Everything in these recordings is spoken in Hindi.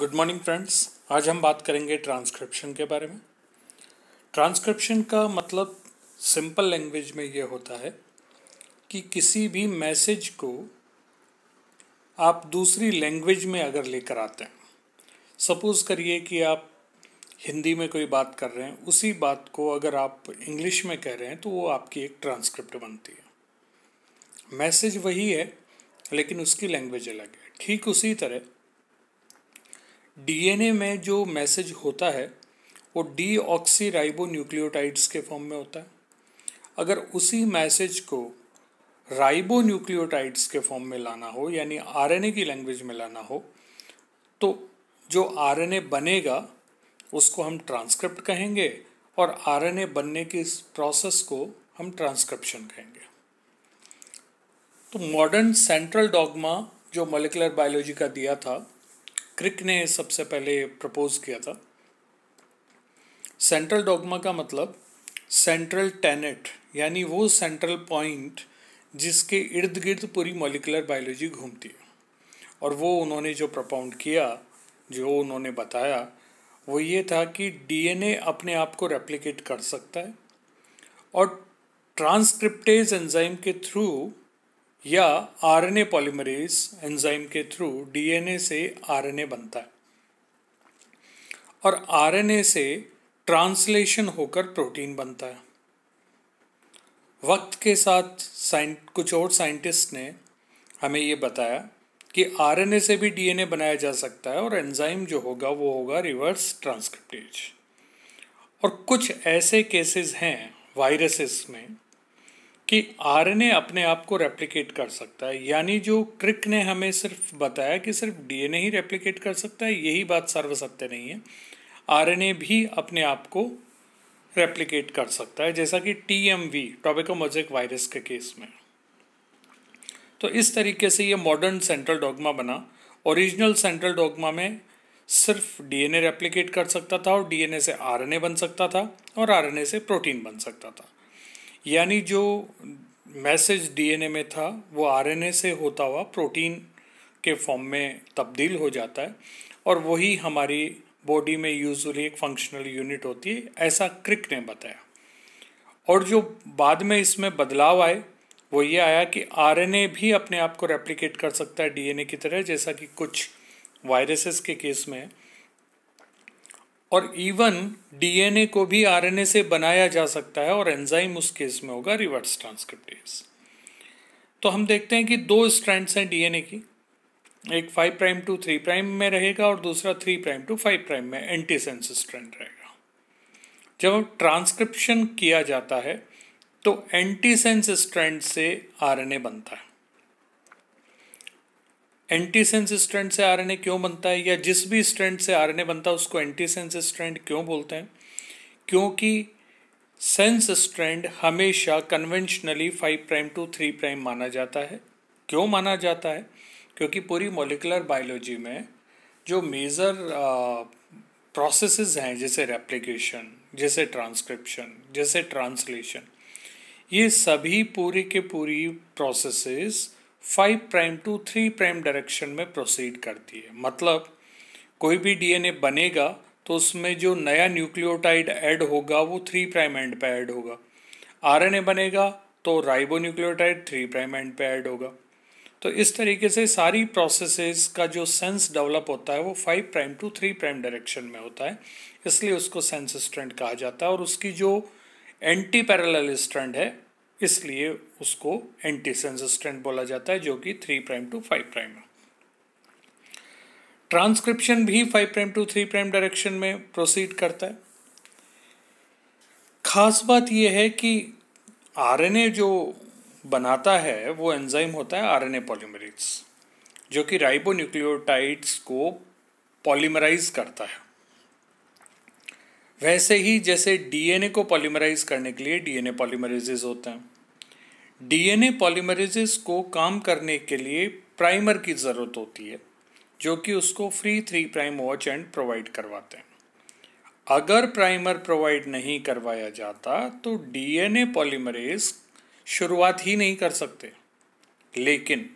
गुड मॉर्निंग फ्रेंड्स आज हम बात करेंगे ट्रांसक्रिप्शन के बारे में ट्रांसक्रिप्शन का मतलब सिंपल लैंग्वेज में ये होता है कि किसी भी मैसेज को आप दूसरी लैंग्वेज में अगर लेकर आते हैं सपोज़ करिए कि आप हिंदी में कोई बात कर रहे हैं उसी बात को अगर आप इंग्लिश में कह रहे हैं तो वो आपकी एक ट्रांसक्रिप्ट बनती है मैसेज वही है लेकिन उसकी लैंग्वेज अलग है ठीक उसी तरह डीएनए में जो मैसेज होता है वो डी ऑक्सी राइबो न्यूक्लियोटाइड्स के फॉर्म में होता है अगर उसी मैसेज को राइबो न्यूक्लियोटाइड्स के फॉर्म में लाना हो यानी आरएनए की लैंग्वेज में लाना हो तो जो आरएनए बनेगा उसको हम ट्रांसक्रिप्ट कहेंगे और आरएनए बनने के इस प्रोसेस को हम ट्रांसक्रिप्शन कहेंगे तो मॉडर्न सेंट्रल डॉगमा जो मोलिकुलर बायोलॉजी का दिया था क्रिक ने सबसे पहले प्रपोज किया था सेंट्रल डॉगमा का मतलब सेंट्रल टेनेट यानी वो सेंट्रल पॉइंट जिसके इर्द गिर्द पूरी मॉलिकुलर बायोलॉजी घूमती है और वो उन्होंने जो प्रपाउंड किया जो उन्होंने बताया वो ये था कि डीएनए अपने आप को रेप्लिकेट कर सकता है और ट्रांसक्रिप्टेज एंजाइम के थ्रू या आरएनए पॉलीमरेज एंजाइम के थ्रू डीएनए से आरएनए बनता है और आरएनए से ट्रांसलेशन होकर प्रोटीन बनता है वक्त के साथ कुछ और साइंटिस्ट ने हमें ये बताया कि आरएनए से भी डीएनए बनाया जा सकता है और एंजाइम जो होगा वो होगा रिवर्स ट्रांसक्रिप्टेज और कुछ ऐसे केसेस हैं वायरसेस में कि आरएनए अपने आप को रेप्लिकेट कर सकता है यानी जो क्रिक ने हमें सिर्फ बताया कि सिर्फ डीएनए ही रेप्लिकेट कर सकता है यही बात सर्वसत्य नहीं है आरएनए भी अपने आप को रेप्लिकेट कर सकता है जैसा कि टीएमवी टॉबिकोमोजिक वायरस के केस में तो इस तरीके से ये मॉडर्न सेंट्रल डॉगमा बना ओरिजिनल सेंट्रल डॉगमा में सिर्फ डीएनए रेप्लिकेट कर सकता था और डीएनए से आरएनए बन सकता था और आरएनए से प्रोटीन बन सकता था यानी जो मैसेज डीएनए में था वो आरएनए से होता हुआ प्रोटीन के फॉर्म में तब्दील हो जाता है और वही हमारी बॉडी में यूजली एक फंक्शनल यूनिट होती है ऐसा क्रिक ने बताया और जो बाद में इसमें बदलाव आए वो ये आया कि आरएनए भी अपने आप को रेप्लिकेट कर सकता है डीएनए की तरह जैसा कि कुछ वायरसेस के केस में है और इवन डीएनए को भी आरएनए से बनाया जा सकता है और एंजाइम उस केस में होगा रिवर्स ट्रांसक्रिप्टेज तो हम देखते हैं कि दो स्ट्रैंड्स हैं डीएनए की एक five prime to three prime में रहेगा और दूसरा three prime to five prime में एंटीसेंस स्ट्रैंड रहेगा जब ट्रांसक्रिप्शन किया जाता है तो एंटीसेंस स्ट्रैंड से आरएनए बनता है एंटीसेंस स्ट्रेंड से आर क्यों बनता है या जिस भी स्ट्रेंड से आर बनता है उसको एंटीसेंस स्ट्रेंड क्यों बोलते हैं क्योंकि सेंस स्ट्रेंड हमेशा conventionally five prime to three prime माना जाता है क्यों माना जाता है क्योंकि पूरी मोलिकुलर बायोलॉजी में जो मेजर प्रोसेस हैं जैसे रेप्लिकेशन जैसे ट्रांसक्रिप्शन जैसे ट्रांसलेशन ये सभी पूरी के पूरी processes five prime to three prime direction में प्रोसीड करती है मतलब कोई भी डीएनए बनेगा तो उसमें जो नया न्यूक्लियोटाइड ऐड होगा वो थ्री प्राइम एंड पे ऐड होगा आरएनए बनेगा तो ribonucleotide three prime end पे ऐड होगा तो इस तरीके से सारी प्रोसेसेस का जो सेंस डेवलप होता है वो five prime to three prime direction में होता है इसलिए उसको सेंस स्ट्रेंड कहा जाता है और उसकी जो एंटी पैरेलल स्ट्रेंड है इसलिए उसको एंटी स्टेंट बोला जाता है जो कि three prime to five prime है ट्रांसक्रिप्शन भी five prime to three prime direction में प्रोसीड करता है खास बात यह है कि आरएनए जो बनाता है वो एंजाइम होता है आरएनए पॉलीमरेज जो कि राइबो न्यूक्लियोटाइड्स को पॉलीमराइज करता है वैसे ही जैसे डीएनए को पॉलीमराइज करने के लिए डीएनए पॉलीमराइजेस होते हैं डीएनए पॉलीमराइजेस को काम करने के लिए प्राइमर की ज़रूरत होती है जो कि उसको free three prime OH end provide करवाते हैं अगर प्राइमर प्रोवाइड नहीं करवाया जाता तो डीएनए पॉलीमरेज शुरुआत ही नहीं कर सकते लेकिन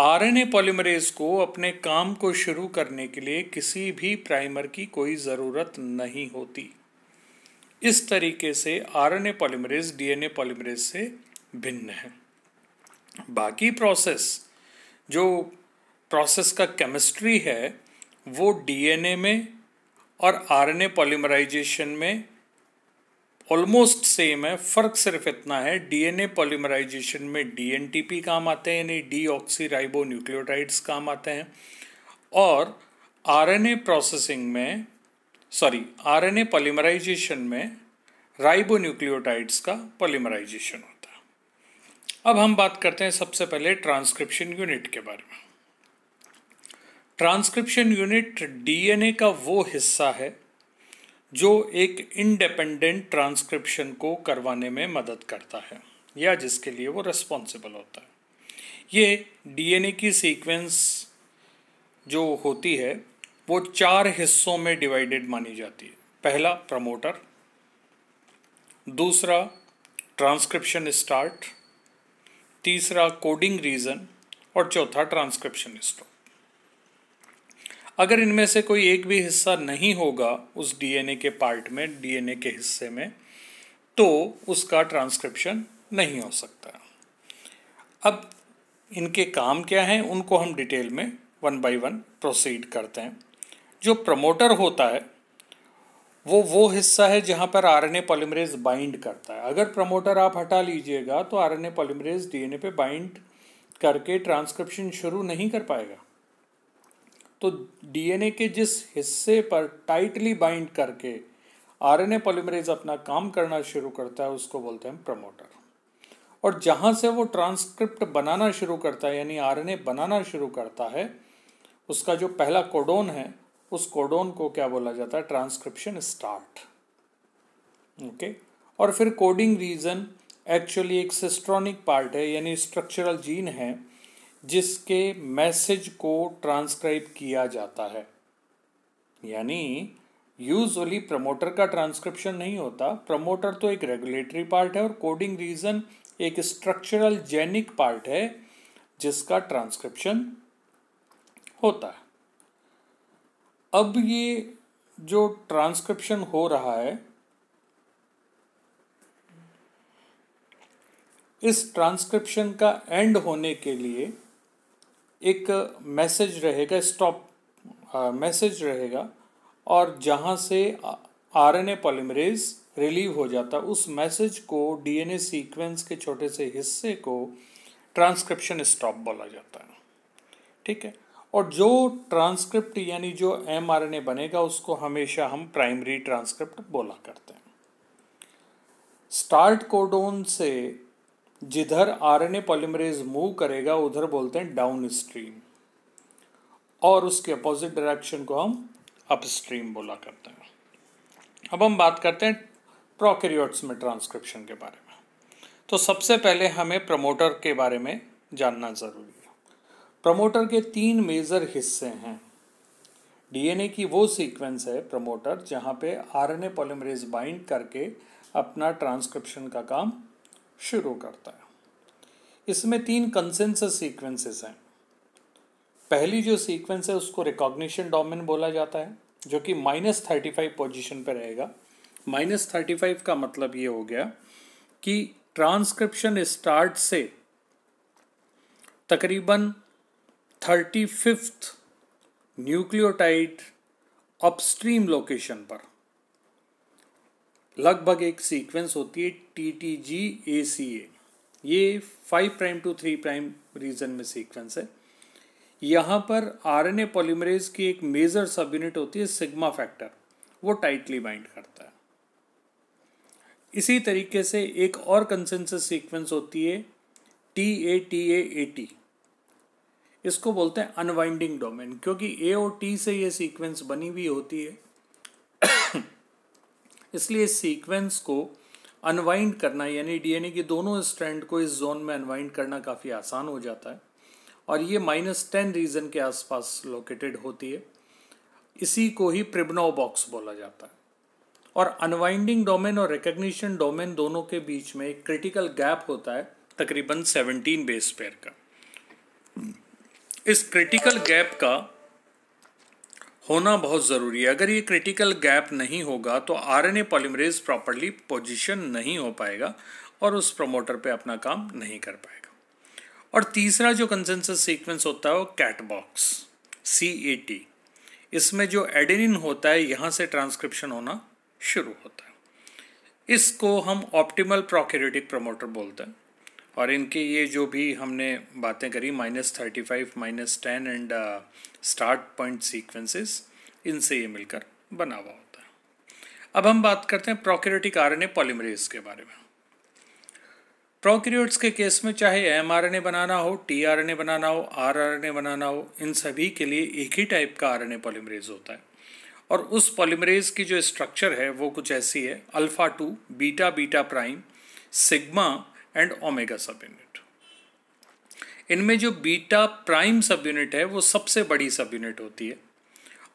आरएनए पॉलीमरेज को अपने काम को शुरू करने के लिए किसी भी प्राइमर की कोई ज़रूरत नहीं होती इस तरीके से आरएनए पॉलीमरेज डीएनए पॉलीमरेज से भिन्न है बाकी प्रोसेस जो प्रोसेस का केमिस्ट्री है वो डीएनए में और आरएनए पॉलीमराइजेशन में ऑलमोस्ट सेम है फ़र्क सिर्फ इतना है डीएनए पॉलीमराइजेशन में डीएनटीपी काम आते हैं यानी डी ऑक्सीराइबो न्यूक्लियोटाइड्स काम आते हैं और आरएनए प्रोसेसिंग में सॉरी आरएनए पॉलीमराइजेशन में राइबो न्यूक्लियोटाइड्स का पॉलीमराइजेशन होता है अब हम बात करते हैं सबसे पहले ट्रांसक्रिप्शन यूनिट के बारे में ट्रांसक्रिप्शन यूनिट डीएनए का वो हिस्सा है जो एक इंडिपेंडेंट ट्रांसक्रिप्शन को करवाने में मदद करता है या जिसके लिए वो रिस्पॉन्सिबल होता है ये डीएनए की सीक्वेंस जो होती है वो चार हिस्सों में डिवाइडेड मानी जाती है पहला प्रमोटर दूसरा ट्रांसक्रिप्शन स्टार्ट तीसरा कोडिंग रीजन और चौथा ट्रांसक्रिप्शन स्टॉप अगर इनमें से कोई एक भी हिस्सा नहीं होगा उस डीएनए के पार्ट में डीएनए के हिस्से में तो उसका ट्रांसक्रिप्शन नहीं हो सकता अब इनके काम क्या हैं उनको हम डिटेल में वन बाय वन प्रोसीड करते हैं जो प्रमोटर होता है वो वो हिस्सा है जहाँ पर आरएनए पॉलीमरेज बाइंड करता है अगर प्रमोटर आप हटा लीजिएगा तो आरएनए पॉलीमरेज डीएनए पे बाइंड करके ट्रांसक्रिप्शन शुरू नहीं कर पाएगा तो डीएनए के जिस हिस्से पर टाइटली बाइंड करके आरएनए पॉलीमरेज अपना काम करना शुरू करता है उसको बोलते हैं प्रमोटर और जहाँ से वो ट्रांसक्रिप्ट बनाना शुरू करता है यानी आरएनए बनाना शुरू करता है उसका जो पहला कोडोन है उस कोडोन को क्या बोला जाता है ट्रांसक्रिप्शन स्टार्ट ओके okay? और फिर कोडिंग रीजन एक्चुअली एक सिस्ट्रॉनिक पार्ट है यानी स्ट्रक्चरल जीन है जिसके मैसेज को ट्रांसक्राइब किया जाता है यानी यूजली प्रमोटर का ट्रांसक्रिप्शन नहीं होता प्रमोटर तो एक रेगुलेटरी पार्ट है और कोडिंग रीजन एक स्ट्रक्चरल जेनिक पार्ट है जिसका ट्रांसक्रिप्शन होता है अब ये जो ट्रांसक्रिप्शन हो रहा है इस ट्रांसक्रिप्शन का एंड होने के लिए एक मैसेज रहेगा स्टॉप मैसेज रहेगा और जहाँ से आरएनए पॉलीमरेज रिलीव हो जाता उस मैसेज को डीएनए सीक्वेंस के छोटे से हिस्से को ट्रांसक्रिप्शन स्टॉप बोला जाता है ठीक है और जो ट्रांसक्रिप्ट यानी जो एम आर एन ए बनेगा उसको हमेशा हम प्राइमरी ट्रांसक्रिप्ट बोला करते हैं स्टार्ट कोडोन से जिधर आरएनए पॉलीमरेज मूव करेगा उधर बोलते हैं डाउन स्ट्रीम और उसके अपोजिट डायरेक्शन को हम अपस्ट्रीम बोला करते हैं अब हम बात करते हैं प्रोकैरियोट्स में ट्रांसक्रिप्शन के बारे में तो सबसे पहले हमें प्रमोटर के बारे में जानना ज़रूरी है प्रमोटर के तीन मेजर हिस्से हैं डीएनए की वो सीक्वेंस है प्रमोटर जहाँ पे आरएनए पॉलीमरेज बाइंड करके अपना ट्रांसक्रिप्शन का काम शुरू करता है इसमें तीन कंसेंसस सीक्वेंसेस हैं पहली जो सीक्वेंस है उसको रिकॉग्निशन डोमेन बोला जाता है जो कि माइनस थर्टी फाइव पोजिशन पर रहेगा माइनस थर्टी फाइव का मतलब ये हो गया कि ट्रांसक्रिप्शन स्टार्ट से तकरीबन thirty fifth nucleotide upstream location पर लगभग एक सीक्वेंस होती है T T G A C A ये five prime to three prime region में सीक्वेंस है यहाँ पर आरएनए पॉलीमरेज की एक मेजर सब यूनिट होती है सिग्मा फैक्टर वो टाइटली बाइंड करता है इसी तरीके से एक और कंसेंसस सीक्वेंस होती है T A T A A T इसको बोलते हैं अनवाइंडिंग डोमेन क्योंकि ए और टी से ये सीक्वेंस बनी हुई होती है इसलिए सीक्वेंस को अनवाइंड करना यानी डीएनए के दोनों स्ट्रैंड को इस जोन में अनवाइंड करना काफ़ी आसान हो जाता है और ये माइनस टेन रीजन के आसपास लोकेटेड होती है इसी को ही प्रिबनो बॉक्स बोला जाता है और अनवाइंडिंग डोमेन और रिकग्निशन डोमेन दोनों के बीच में एक क्रिटिकल गैप होता है तकरीबन 17 बेस पेयर का इस क्रिटिकल गैप का होना बहुत ज़रूरी है अगर ये क्रिटिकल गैप नहीं होगा तो आरएनए पॉलीमरेज प्रॉपरली पोजीशन नहीं हो पाएगा और उस प्रमोटर पे अपना काम नहीं कर पाएगा और तीसरा जो कंसेंसस सीक्वेंस होता है वो कैटबॉक्स सी ए टी इसमें जो एडेनिन होता है यहाँ से ट्रांसक्रिप्शन होना शुरू होता है इसको हम ऑप्टिमल प्रोक्यूरेटिक प्रमोटर बोलते हैं और इनके ये जो भी हमने बातें करी minus thirty five minus ten and start point sequences इनसे ये मिलकर बना हुआ होता है अब हम बात करते हैं प्रोक्योरेटिक आरएनए पॉलीमरेज के बारे में प्रोक्रियोट्स के केस में चाहे एम आर बनाना हो टी आर बनाना हो आर आर बनाना हो इन सभी के लिए एक ही टाइप का आर एन पॉलीमरेज होता है और उस पॉलीमरेज की जो स्ट्रक्चर है वो कुछ ऐसी है alpha two beta beta prime sigma and omega subunit इनमें जो बीटा प्राइम सब यूनिट है वो सबसे बड़ी सब यूनिट होती है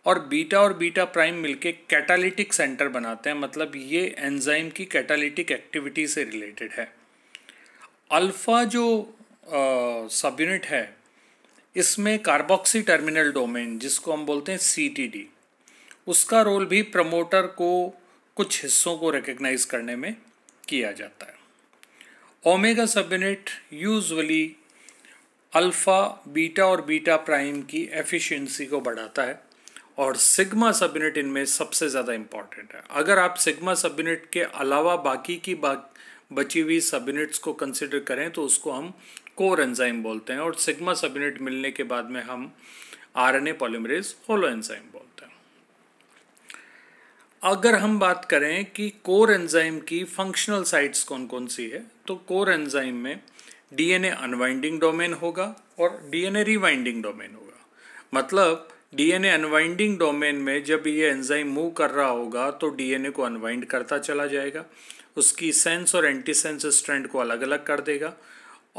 और बीटा और बीटा प्राइम मिलके कैटालिटिक सेंटर बनाते हैं मतलब ये एंजाइम की कैटालिटिक एक्टिविटी से रिलेटेड है अल्फ़ा जो सब यूनिट है इसमें कार्बोक्सी टर्मिनल डोमेन जिसको हम बोलते हैं सी उसका रोल भी प्रमोटर को कुछ हिस्सों को रिकग्नाइज करने में किया जाता है omega subunit usually alpha beta और बीटा प्राइम की एफिशिएंसी को बढ़ाता है और सिग्मा सबयूनिट इनमें सबसे ज़्यादा इम्पॉर्टेंट है अगर आप सिग्मा सबयूनिट के अलावा बाकी की बा बची हुई सबयूनिट्स को कंसिडर करें तो उसको हम कोर एंजाइम बोलते हैं और सिग्मा सबयूनिट मिलने के बाद में हम आरएनए पॉलीमरेज होलो एंजाइम बोलते हैं अगर हम बात करें कि कोर एंजाइम की फंक्शनल साइट्स कौन कौन सी है तो कोर एंजाइम में डीएनए अनवाइंडिंग डोमेन होगा और डीएनए रिवाइंडिंग डोमेन होगा मतलब डीएनए अनवाइंडिंग डोमेन में जब ये एंजाइम मूव कर रहा होगा तो डीएनए को अनवाइंड करता चला जाएगा उसकी सेंस और एंटी सेंस स्ट्रेंड को अलग अलग कर देगा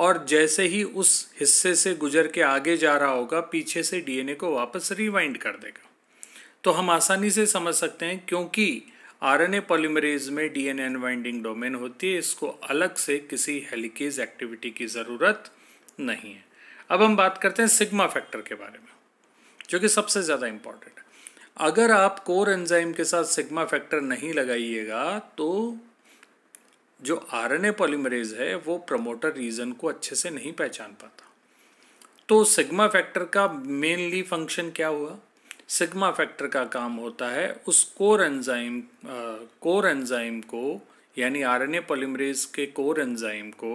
और जैसे ही उस हिस्से से गुजर के आगे जा रहा होगा पीछे से डीएनए को वापस रिवाइंड कर देगा तो हम आसानी से समझ सकते हैं क्योंकि आरएनए पॉलीमरेज में डीएनए अनवाइंडिंग डोमेन होती है इसको अलग से किसी हेलिकेज एक्टिविटी की ज़रूरत नहीं है अब हम बात करते हैं सिग्मा फैक्टर के बारे में जो कि सबसे ज़्यादा इम्पॉर्टेंट है अगर आप कोर एंजाइम के साथ सिग्मा फैक्टर नहीं लगाइएगा तो जो आरएनए पॉलीमरेज है वो प्रमोटर रीजन को अच्छे से नहीं पहचान पाता तो सिग्मा फैक्टर का मेनली फंक्शन क्या हुआ सिग्मा फैक्टर का काम होता है उस कोर एंजाइम कोर एंजाइम को यानी आरएनए पॉलीमरेज के कोर एंजाइम को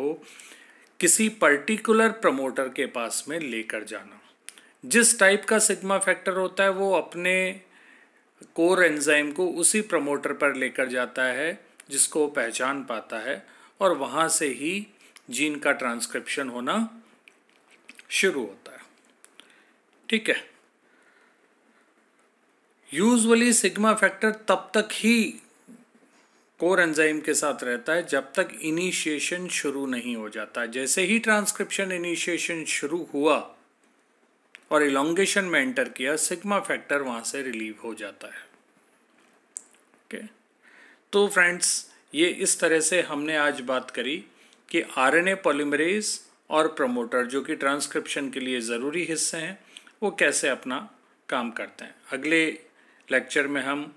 किसी पर्टिकुलर प्रमोटर के पास में लेकर जाना जिस टाइप का सिग्मा फैक्टर होता है वो अपने कोर एंजाइम को उसी प्रमोटर पर लेकर जाता है जिसको वो पहचान पाता है और वहाँ से ही जीन का ट्रांसक्रिप्शन होना शुरू होता है ठीक है यूजली सिग्मा फैक्टर तब तक ही कोर एंजाइम के साथ रहता है जब तक इनिशिएशन शुरू नहीं हो जाता जैसे ही ट्रांसक्रिप्शन इनिशिएशन शुरू हुआ और इलोंगेशन में एंटर किया सिग्मा फैक्टर वहां से रिलीव हो जाता है ओके तो फ्रेंड्स ये इस तरह से हमने आज बात करी कि आरएनए पॉलीमरेज और प्रमोटर जो कि ट्रांसक्रिप्शन के लिए ज़रूरी हिस्से हैं वो कैसे अपना काम करते हैं अगले लेक्चर में हम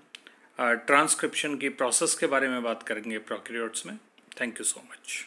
ट्रांसक्रिप्शन uh, की प्रोसेस के बारे में बात करेंगे प्रोक्रियोट्स में थैंक यू सो मच